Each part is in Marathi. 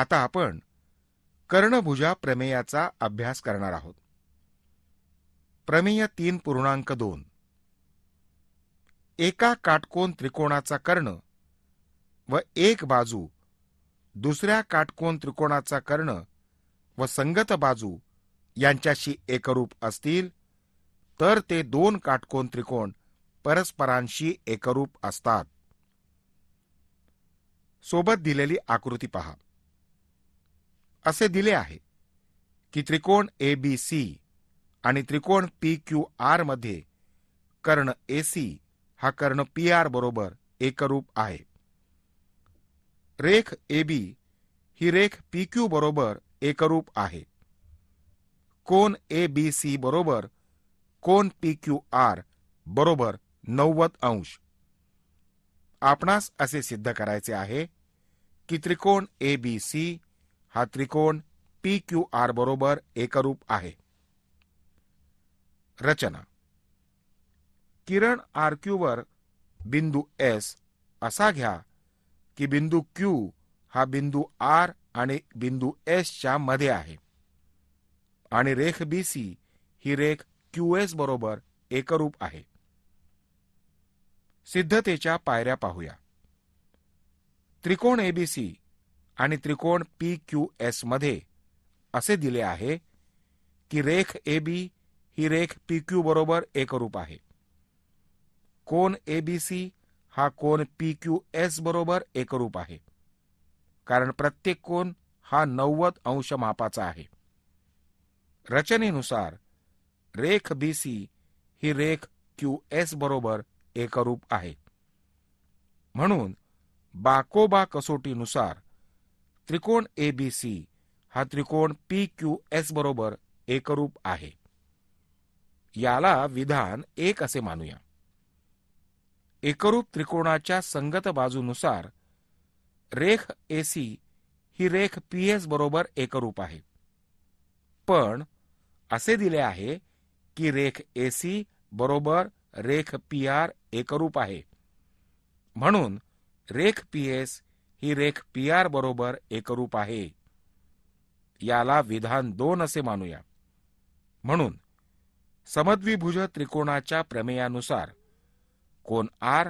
आता आपण कर्णभुजा प्रमेयाचा अभ्यास करणार आहोत प्रमेय तीन पूर्णांक दोन एका काटकोन त्रिकोणाचा कर्ण व एक बाजू दुसऱ्या काटकोन त्रिकोणाचा कर्ण व संगत बाजू यांच्याशी एकरूप असतील तर ते दोन काटकोन त्रिकोण परस्परांशी एकरूप असतात सोबत दिलेली आकृती पहा असे दिले आहे की त्रिकोण ए बी सी आणि त्रिकोण पी क्यू आर मध्ये कर्ण ए सी हा कर्ण पी आर बरोबर एकरूप आहे रेख ए बी ही रेख पी क्यू बरोबर एकरूप आहे कोन ए बी सी बरोबर कोन पी क्यू आर बरोबर नव्वद अंश आपणास असे सिद्ध करायचे आहे की त्रिकोण ए बी सी हा त्रिकोण पी क्यू आर बरोबर एकरूप आहे रचना किरण आर क्यूवर बिंदू एस असा घ्या की बिंदू क्यू हा बिंदू आर आणि बिंदू च्या मध्ये आहे आणि रेख बी सी ही रेख क्यू बरोबर एकरूप आहे सिद्धतेच्या पायऱ्या पाहूया त्रिकोण एबीसी आणि त्रिकोण पी क्यू एस मध्ये असे दिले आहे की रेख ए बी ही रेख पी क्यू बरोबर एकरूप आहे कोन ए बी सी हा कोन पी क्यू एस बरोबर एकरूप आहे कारण प्रत्येक कोन हा नव्वद अंश मापाचा आहे रचनेनुसार रेख बी सी ही रेख क्यू एस बरोबर एकरूप आहे म्हणून बाकोबा कसोटीनुसार त्रिकोण ए हा त्रिकोण पी क्यू एस बरोबर एकरूप आहे याला विधान एक असे मानूया एकरूप त्रिकोणाच्या संगत बाजूनुसार रेख ए ही रेख पी एस बरोबर एकरूप आहे पण असे दिले आहे की रेख ए बरोबर रेख पी आर एकरूप आहे म्हणून रेख पी एस ही रेख पी आर बरोबर एकरूप आहे याला विधान दोन असे मानूया म्हणून समद्विभुज त्रिकोणाच्या प्रमेयानुसार कोण आर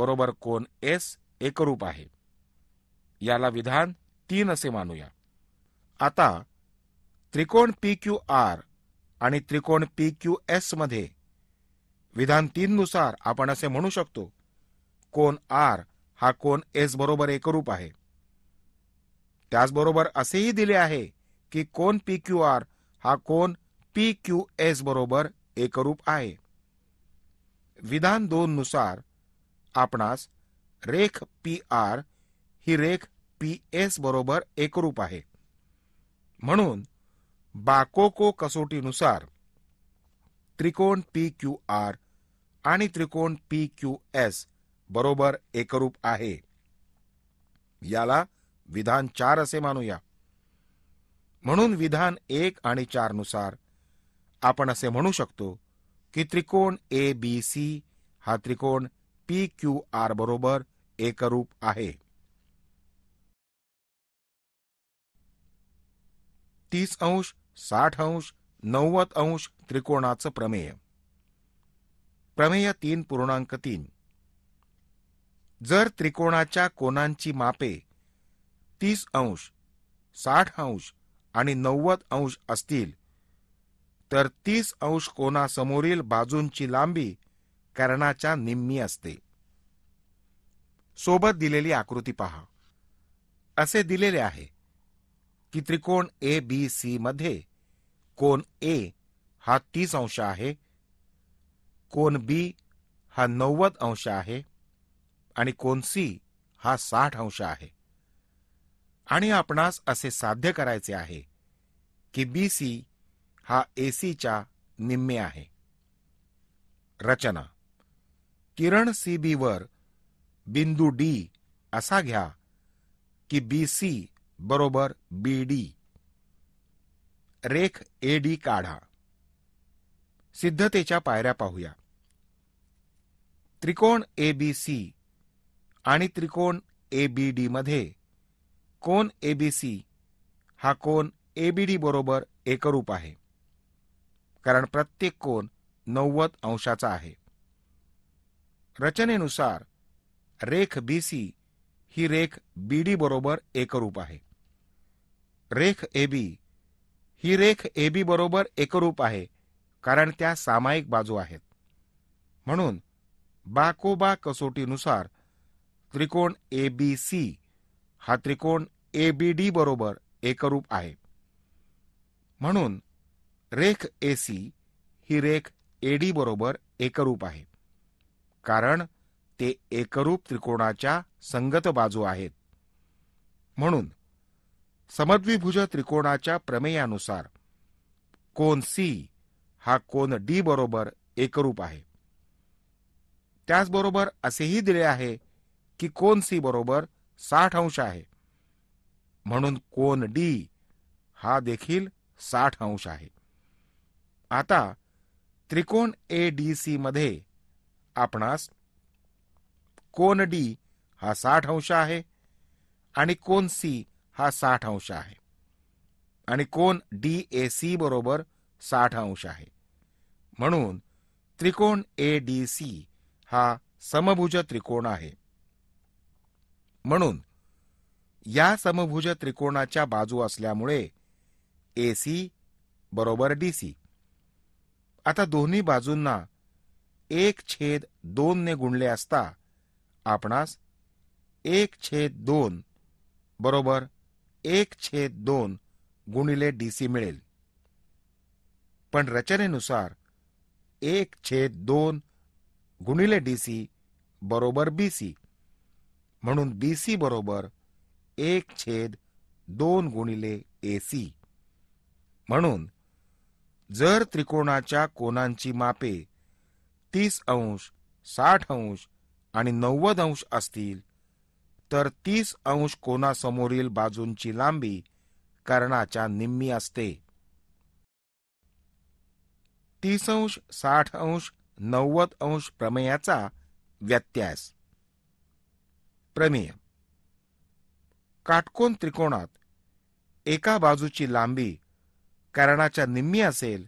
बरोबर कोण एस एकरूप आहे याला विधान तीन असे मानूया आता त्रिकोण पी क्यू आर आणि त्रिकोण पी क्यू एस मध्ये विधान तीननुसार आपण असे म्हणू शकतो कोण आर हा कोन एस बरोबर एकरूप आहे त्याचबरोबर असेही दिले आहे की कोन पी क्यू आर हा कोन पी क्यू एस बरोबर एकरूप आहे विधान दोन नुसार आपणास रेख पी आर ही रेख पी एस बरोबर एकरूप आहे म्हणून बाकोको कसोटीनुसार त्रिकोण पी क्यू आर आणि त्रिकोण पी क्यू एस बरोबर एकरूप आहे याला विधान चार असे मानूया म्हणून विधान एक आणि चारनुसार आपण असे म्हणू शकतो की त्रिकोण ए बी सी हा त्रिकोण पी क्यू आर बरोबर एकरूप आहे तीस अंश साठ अंश नव्वद अंश त्रिकोणाचं प्रमेय प्रमेय तीन पूर्णांक तीन जर त्रिकोणाच्या कोनांची मापे तीस अंश साठ अंश आणि नव्वद अंश असतील तर तीस अंश कोणासमोरील बाजूंची लांबी कर्णाच्या निम्मी असते सोबत दिलेली आकृती पहा असे दिलेले आहे की त्रिकोण ए बी सी मध्ये कोन ए हा तीस अंश आहे कोन बी हा नव्वद अंश आहे आणि कोनसी हा साठ अंश आहे आणि आपणास असे साध्य करायचे आहे की बी सी हा ए सीच्या निम्मे आहे रचना किरण सी बी वर बिंदू डी असा घ्या की बी सी बरोबर बी डी रेख ए काढा सिद्धतेच्या पायऱ्या पाहूया त्रिकोण ए बी सी आणि त्रिकोण A B cone A B C हा कोन ए बी बरोबर एकरूप आहे कारण प्रत्येक कोन नव्वद अंशाचा आहे रचनेनुसार रेख बी सी ही रेख बी डी बरोबर एकरूप आहे रेख ए बी ही रेख ए बी बरोबर एकरूप आहे कारण त्या सामायिक बाजू आहेत म्हणून बाकोबा कसोटीनुसार त्रिकोण ए हा त्रिकोण ए बी बरोबर एकरूप आहे म्हणून रेख ए सी ही रेख ए डी बरोबर एकरूप आहे कारण ते एकरूप त्रिकोणाच्या संगत बाजू आहेत म्हणून समद्विभुज त्रिकोणाच्या प्रमेयानुसार कोन सी हा कोन डी बरोबर एकरूप आहे त्याचबरोबर असेही दिले आहे की कोन सी बरोबर साठ अंश आहे म्हणून कोन डी हा देखील साठ अंश आहे आता त्रिकोण ए डी सी मध्ये आपणास कोन डी हा साठ अंश आहे आणि कोन सी हा साठ अंश आहे आणि कोन डी ए सी बरोबर साठ अंश आहे म्हणून त्रिकोण ए डी सी हा समभुज त्रिकोण आहे म्हणून या समभुज त्रिकोणाच्या बाजू असल्यामुळे ए सी बरोबर डी सी आता दोन्ही बाजूंना एक छेद ने गुणले असता आपणास एक छेद दोन बरोबर एक छेद दोन गुणिले डी सी मिळेल पण रचनेनुसार एक छेद दोन गुणिले डी सी बरोबर बी सी म्हणून बी सी बरोबर एक छेद दोन गुणिले ए सी म्हणून जर त्रिकोणाच्या कोनांची मापे तीस अंश साठ अंश आणि नव्वद अंश असतील तर तीस अंश कोणासमोरील बाजूंची लांबी कर्णाच्या निम्मी असते तीस अंश साठ अंश नव्वद अंश प्रमेयाचा व्यत्यास प्रमेय काटकोन त्रिकोणात एका बाजूची लांबी कर्णाच्या निम्मी असेल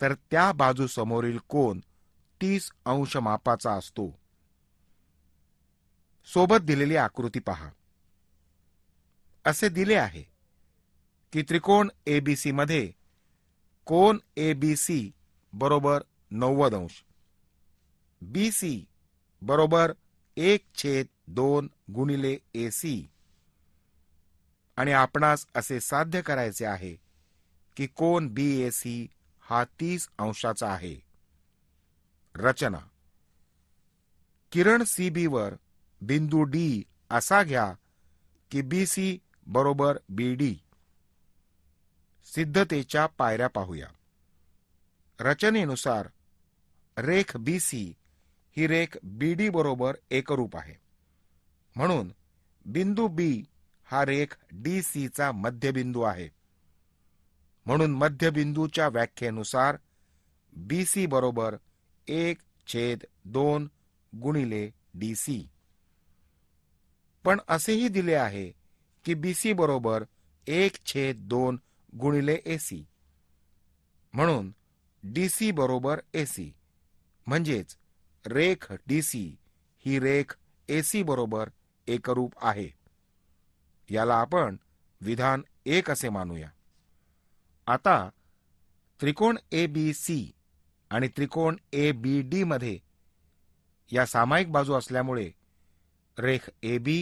तर त्या बाजूसमोरील कोण तीस अंश मापाचा असतो सोबत दिलेली आकृती पहा असे दिले आहे की त्रिकोण एबीसी मध्ये कोण एबीसी बरोबर नव्वद अंश बी सी बरोबर एक छेद दोन गुणिले ए सी आणि आपणास असे साध्य करायचे आहे की कोण बी ए सी हा तीस अंशाचा आहे रचना किरण सी बी वर बिंदू डी असा घ्या की बी सी बरोबर बी डी सिद्धतेच्या पायऱ्या पाहूया रचनेनुसार रेख बी सी ही रेख बी डी बरोबर एकरूप आहे म्हणून बिंदू बी हा रेख डी चा मध्यबिंदू आहे म्हणून मध्यबिंदूच्या व्याख्येनुसार बी सी बरोबर एक छेद दोन गुणिले डी सी पण असेही दिले आहे की बी बरोबर एक छेद दोन गुणिले एसी म्हणून डी बरोबर एसी म्हणजेच रेख डीसी ही रेख एसी बरोबर एकरूप आहे याला आपण विधान एक असे मानूया आता त्रिकोण ए बी सी आणि त्रिकोण ए बी डी मध्ये या सामायिक बाजू असल्यामुळे रेख ए बी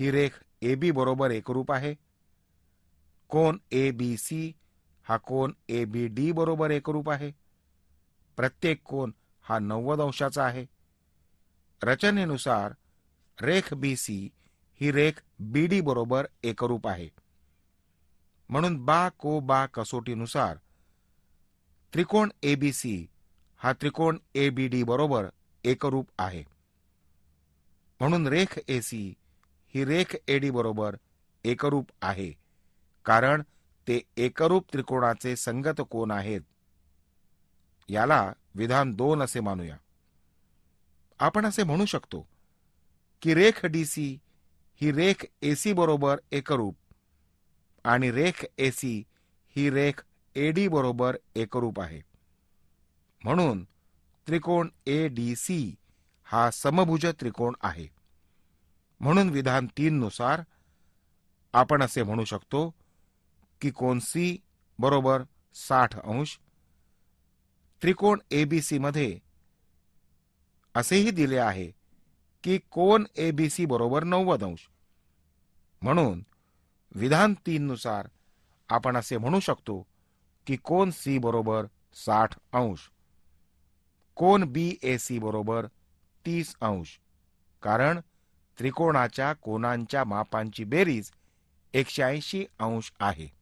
ही रेख ए बी बरोबर एकरूप आहे कोन ए बी सी हा कोन ए बी डी बरोबर एकरूप आहे प्रत्येक कोन हा नव्वद अंशाचा आहे रचनेनुसार रेख बी सी ही रेख बी डी बरोबर एकरूप आहे म्हणून बा को बा कसोटीनुसार त्रिकोण एबीसी हा त्रिकोण ए बी डी बरोबर एकरूप आहे म्हणून रेख ए सी ही रेख एडी बरोबर एकरूप आहे कारण ते एकरूप त्रिकोणाचे संगत कोण आहेत याला विधान दोन असे मानूया आपण असे म्हणू शकतो की रेख डीसी ही रेख एसी बरोबर एकरूप आणि रेख एसी ही रेख एडी बरोबर एकरूप आहे म्हणून त्रिकोण ए डी सी हा समभुज त्रिकोण आहे म्हणून विधान तीन नुसार आपण असे म्हणू शकतो की कोन सी बरोबर साठ अंश त्रिकोण एबीसी मध्ये असेही दिले आहे की कोण एबीसी बरोबर नव्वद अंश म्हणून विधान तीन आपण असे म्हणू शकतो की कोण सी बरोबर साठ अंश कोण बी ए सी बरोबर तीस अंश कारण त्रिकोणाच्या कोणांच्या मापांची बेरीज एकशे ऐंशी अंश आहे